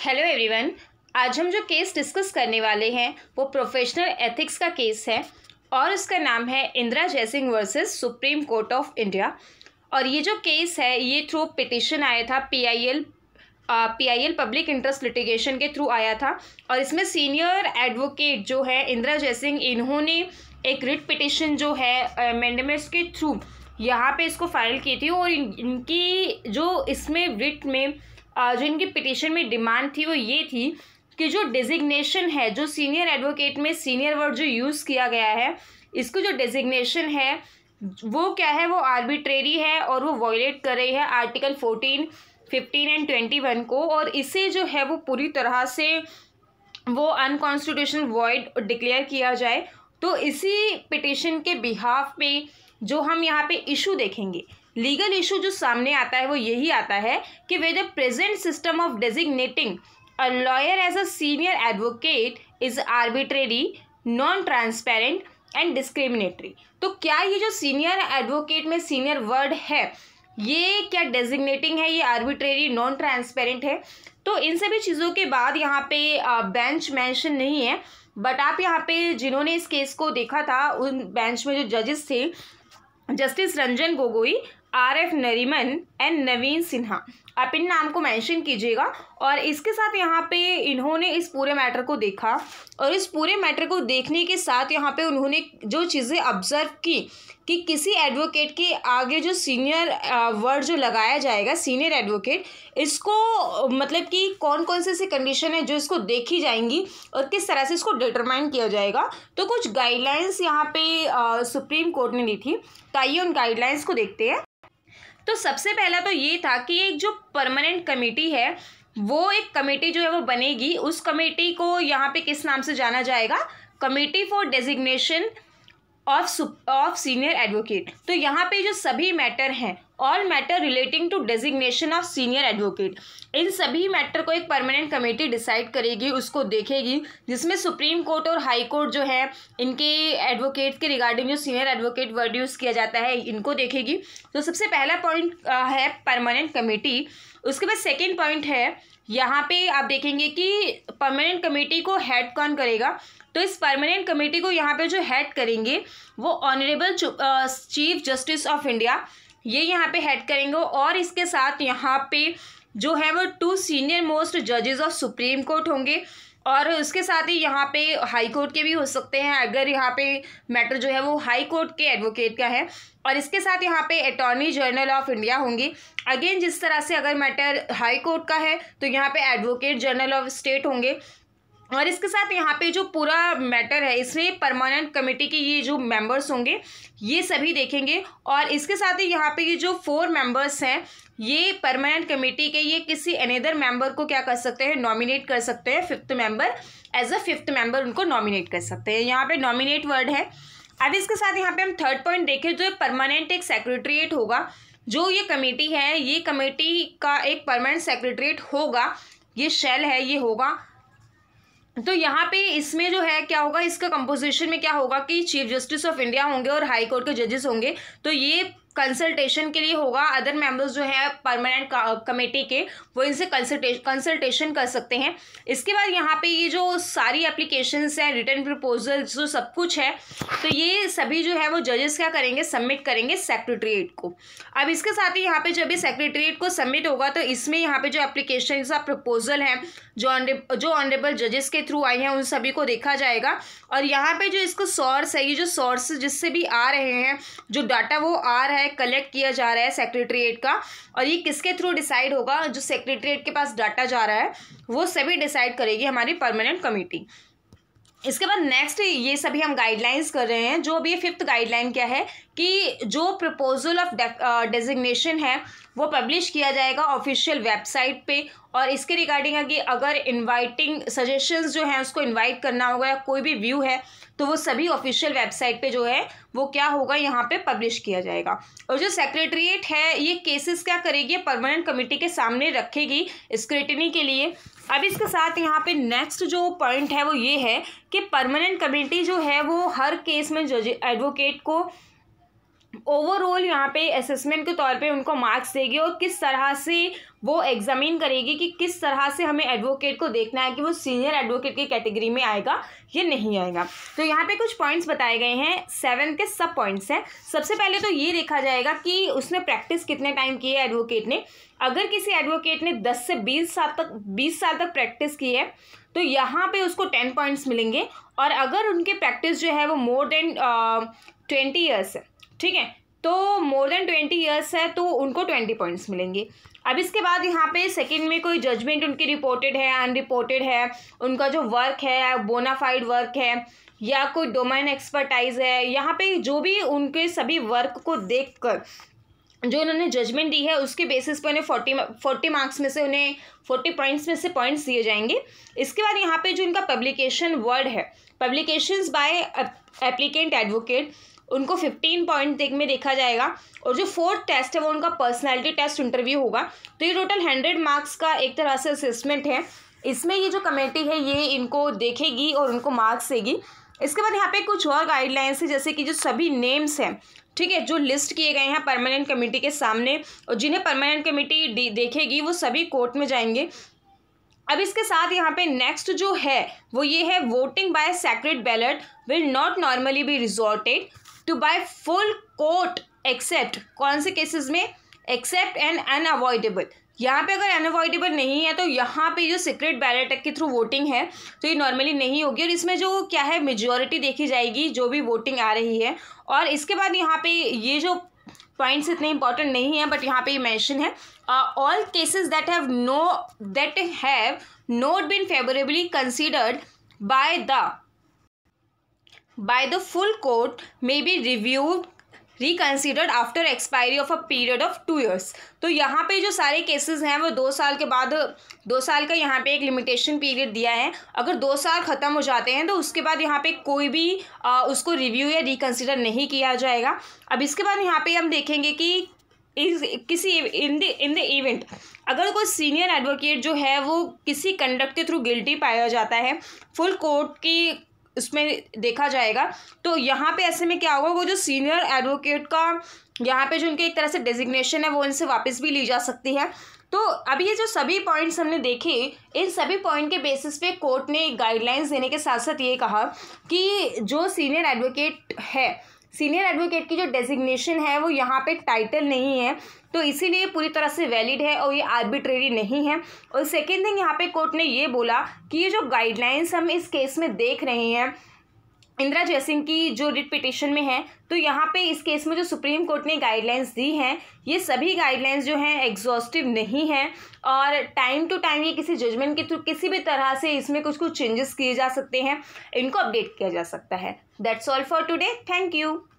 hello everyone आज हम जो केस डिस्कस करने वाले हैं वो प्रोफेशनल एथिक्स का केस है और उसका नाम है Indira Jaising versus Supreme Court of India और ये जो केस है ये थ्रू पिटिशन आया था PIL PIL public interest litigation के थ्रू आया था और इसमें सीनियर एडवोकेट जो है इंदिरा जयसिंह इन्होंने एक रिट पिटिशन जो है मेंडमेंट्स के थ्रू यहाँ पे इसको फाइल की थी और इन इनकी जो इसमें रिट में जो इनकी पिटिशन में डिमांड थी वो ये थी कि जो डेजिग्नेशन है जो सीनियर एडवोकेट में सीनियर वर्ड जो यूज़ किया गया है इसको जो डिजिग्नेशन है वो क्या है वो आर्बिट्रेरी है और वो वॉयलेट कर रही है article fourteen fifteen and twenty one को और इसे जो है वो पूरी तरह से वो अनकॉन्स्टिट्यूशन वॉइड डिक्लेयर किया जाए तो इसी पिटिशन के बिहाफ पे जो हम यहाँ पे इशू देखेंगे लीगल इशू जो सामने आता है वो यही आता है कि वे the present system of designating a lawyer as a senior advocate is arbitrary non transparent and discriminatory तो क्या ये जो सीनियर एडवोकेट में सीनियर वर्ड है ये क्या डेजिग्नेटिंग है ये आर्बिट्रेरी नॉन ट्रांसपेरेंट है तो इन सभी चीज़ों के बाद यहाँ पे बेंच मेंशन नहीं है बट आप यहाँ पे जिन्होंने इस केस को देखा था उन बेंच में जो जजेस थे justice Ranjan Gogoi R F Nariman and Navin Sinha आप इन नाम को मेंशन कीजिएगा और इसके साथ यहाँ पे इन्होंने इस पूरे मैटर को देखा और इस पूरे मैटर को देखने के साथ यहाँ पे उन्होंने जो चीज़ें ऑब्जर्व की कि किसी एडवोकेट के आगे जो सीनियर वर्ड जो लगाया जाएगा सीनियर एडवोकेट इसको मतलब कि कौन कौन से ऐसी कंडीशन है जो इसको देखी जाएंगी और किस तरह से इसको डिटरमाइन किया जाएगा तो कुछ गाइडलाइंस यहाँ पे आ, सुप्रीम कोर्ट ने दी थी तो आइए उन गाइडलाइंस को देखते हैं तो सबसे पहला तो ये था कि एक जो परमानेंट कमेटी है वो एक कमेटी जो है वो बनेगी उस कमेटी को यहाँ पे किस नाम से जाना जाएगा committee for designation of of senior advocate तो यहाँ पे जो सभी मैटर हैं all matter relating to designation of senior advocate इन सभी मैटर को एक परमानेंट कमेटी डिसाइड करेगी उसको देखेगी जिसमें सुप्रीम कोर्ट और हाई कोर्ट जो है इनके एडवोकेट के रिगार्डिंग जो सीनियर एडवोकेट वर्ड यूज़ किया जाता है इनको देखेगी तो सबसे पहला पॉइंट है परमानेंट कमेटी उसके बाद सेकेंड पॉइंट है यहाँ पे आप देखेंगे कि परमानेंट कमेटी को हेड कौन करेगा तो इस परमानेंट कमेटी को यहाँ पे जो हेड करेंगे वो honourable chief justice of India ये यहाँ पे हेड करेंगे और इसके साथ यहाँ पे जो है वो टू सीनियर मोस्ट जजेस ऑफ सुप्रीम कोर्ट होंगे और उसके साथ ही यहाँ पे हाई कोर्ट के भी हो सकते हैं अगर यहाँ पे मैटर जो है वो हाई कोर्ट के एडवोकेट का है और इसके साथ यहाँ पे अटॉर्नी जनरल ऑफ इंडिया होंगे अगेन जिस तरह से अगर मैटर हाई कोर्ट का है तो यहाँ पे एडवोकेट जनरल ऑफ स्टेट होंगे और इसके साथ यहाँ पे जो पूरा मैटर है इसमें परमानेंट कमेटी के ये जो मेंबर्स होंगे ये सभी देखेंगे और इसके साथ ही यहाँ पे ये जो फोर मेंबर्स हैं ये परमानेंट कमेटी के ये किसी अनेदर मेंबर को क्या कर सकते हैं नॉमिनेट कर सकते हैं fifth member as a fifth member उनको नॉमिनेट कर सकते हैं यहाँ पर नॉमिनेट वर्ड है अब इसके साथ यहाँ पर हम थर्ड पॉइंट देखें जो परमानेंट एक सेक्रेटरीट होगा जो ये कमेटी है ये कमेटी का एक परमानेंट सेक्रेटरीट होगा ये शेल है ये होगा तो यहाँ पे इसमें जो है क्या होगा इसका कंपोजिशन में क्या होगा कि चीफ जस्टिस ऑफ इंडिया होंगे और हाई कोर्ट के जजेस होंगे तो ये कंसल्टेशन के लिए होगा अदर मेंबर्स जो है परमानेंट कमेटी के वो इनसे कंसल्टेशन कर सकते हैं इसके बाद यहाँ पे ये जो सारी एप्लीकेशंस हैं रिटर्न प्रपोजल जो सब कुछ है तो ये सभी जो है वो जजेस क्या करेंगे सबमिट करेंगे सेक्रेटरीट को अब इसके साथ ही यहाँ पे जब ये सेक्रेटरीट को सबमिट होगा तो इसमें यहाँ पर जो एप्लीकेशन या प्रपोजल हैं जो ऑनरेब जो ऑनरेबल जजेस के थ्रू आई हैं उन सभी को देखा जाएगा और यहाँ पर जो इसको सोर्स है ये जो सोर्स जिससे भी आ रहे हैं जो डाटा वो आ रहा है है कलेक्ट किया जा रहा है सेक्रेटरीट का और ये किसके थ्रू डिसाइड होगा जो सेक्रेटरीट के पास डाटा जा रहा है वो सभी डिसाइड करेगी हमारी परमानेंट कमेटी इसके बाद नेक्स्ट ये सभी हम गाइडलाइंस कर रहे हैं जो अभी फिफ्थ गाइडलाइन क्या है कि जो प्रपोजल ऑफ डेजिग्नेशन है वो पब्लिश किया जाएगा ऑफिशियल वेबसाइट पे और इसके रिगार्डिंग है कि अगर इनवाइटिंग सजेशंस जो हैं उसको इनवाइट करना होगा या कोई भी व्यू है तो वो सभी ऑफिशियल वेबसाइट पे जो है वो क्या होगा यहाँ पे पब्लिश किया जाएगा और जो सेक्रेटरीट है ये केसेस क्या करेगी परमानेंट कमेटी के सामने रखेगी स्क्रिटनी के लिए अब इसके साथ यहाँ पे नेक्स्ट जो पॉइंट है वो ये है कि परमानेंट कमेटी जो है वो हर केस में जज एडवोकेट को ओवरऑल यहाँ पे असेसमेंट के तौर पे उनको मार्क्स देगी और किस तरह से वो एग्जामिन करेगी कि किस तरह से हमें एडवोकेट को देखना है कि वो सीनियर एडवोकेट की कैटेगरी में आएगा ये नहीं आएगा तो यहाँ पे कुछ पॉइंट्स बताए गए हैं सेवन के सब पॉइंट्स हैं सबसे पहले तो ये देखा जाएगा कि उसने प्रैक्टिस कितने टाइम की है एडवोकेट ने अगर किसी एडवोकेट ने दस से बीस साल तक बीस साल तक प्रैक्टिस की है तो यहाँ पर उसको टेन पॉइंट्स मिलेंगे और अगर उनकी प्रैक्टिस जो है वो मोर देन ट्वेंटी ईयर्स है ठीक है तो मोर देन ट्वेंटी ईयर्स है तो उनको ट्वेंटी पॉइंट्स मिलेंगे अब इसके बाद यहाँ पे सेकंड में कोई जजमेंट उनकी रिपोर्टेड है अनरिपोर्टेड है उनका जो वर्क है बोनाफाइड वर्क है या कोई डोमेन एक्सपर्टाइज है यहाँ पे जो भी उनके सभी वर्क को देखकर जो उन्होंने जजमेंट दी है उसके बेसिस पे उन्हें फोर्टी फोर्टी मार्क्स में से उन्हें फोर्टी पॉइंट्स में से पॉइंट्स दिए जाएंगे इसके बाद यहाँ पे जो इनका पब्लिकेशन वर्ड है पब्लिकेशंस बाय एप्लीकेंट एडवोकेट उनको फिफ्टीन पॉइंट देख में देखा जाएगा और जो फोर्थ टेस्ट है वो उनका पर्सनैलिटी टेस्ट इंटरव्यू होगा तो ये टोटल हंड्रेड मार्क्स का एक तरह से असेसमेंट है इसमें ये जो कमेटी है ये इनको देखेगी और उनको मार्क्स देगी इसके बाद यहाँ पे कुछ और गाइडलाइंस है जैसे कि जो सभी नेम्स हैं ठीक है जो लिस्ट किए गए हैं परमानेंट कमेटी के सामने और जिन्हें परमानेंट कमेटी देखेगी वो सभी कोर्ट में जाएंगे अब इसके साथ यहाँ पे नेक्स्ट जो है वो ये है voting by secret ballot will not normally be resorted to by full court except कौन से केसेस में एक्सेप्ट एंड अनअवॉइडेबल यहाँ पे अगर अनअवॉइडेबल नहीं है तो यहाँ पे जो सीक्रेट बैलेट के थ्रू वोटिंग है तो ये नॉर्मली नहीं होगी और इसमें जो क्या है मेजोरिटी देखी जाएगी जो भी वोटिंग आ रही है और इसके बाद यहाँ पे ये जो पॉइंट्स इतने इंपॉर्टेंट नहीं है बट यहाँ पे ये मैंशन है all cases that have no that have not been favourably considered by the by the full court may be reviewed reconsidered after expiry of a period of two years तो यहाँ पे जो सारे cases हैं वो दो साल के बाद दो साल का यहाँ पे एक लिमिटेशन पीरियड दिया है अगर दो साल ख़त्म हो जाते हैं तो उसके बाद यहाँ पे कोई भी आ, उसको रिव्यू या रिकन्सिडर नहीं किया जाएगा अब इसके बाद यहाँ पे हम देखेंगे कि इस किसी in the in the event अगर कोई सीनियर एडवोकेट जो है वो किसी कंडक्ट के थ्रू गिल्टी पाया जाता है फुल कोर्ट की उसमें देखा जाएगा तो यहाँ पे ऐसे में क्या होगा वो जो सीनियर एडवोकेट का यहाँ पे जो उनके एक तरह से डेजिग्नेशन है वो इनसे वापस भी ली जा सकती है तो अभी ये जो सभी पॉइंट्स हमने देखे इन सभी पॉइंट के बेसिस पे कोर्ट ने गाइडलाइंस देने के साथ साथ ये कहा कि जो सीनियर एडवोकेट है सीनियर एडवोकेट की जो डेजिग्नेशन है वो यहाँ पे टाइटल नहीं है तो इसीलिए पूरी तरह से वैलिड है और ये आर्बिट्रेरी नहीं है और सेकेंड थिंग यहाँ पे कोर्ट ने ये बोला कि ये जो गाइडलाइंस हम इस केस में देख रहे हैं इंदिरा जयसिंह की जो रिट पिटिशन में है तो यहाँ पे इस केस में जो सुप्रीम कोर्ट ने गाइडलाइंस दी हैं ये सभी गाइडलाइंस जो हैं एग्जॉस्टिव नहीं हैं और टाइम टू टाइम ये किसी जजमेंट के थ्रू किसी भी तरह से इसमें कुछ कुछ चेंजेस किए जा सकते हैं इनको अपडेट किया जा सकता है that's all for today thank you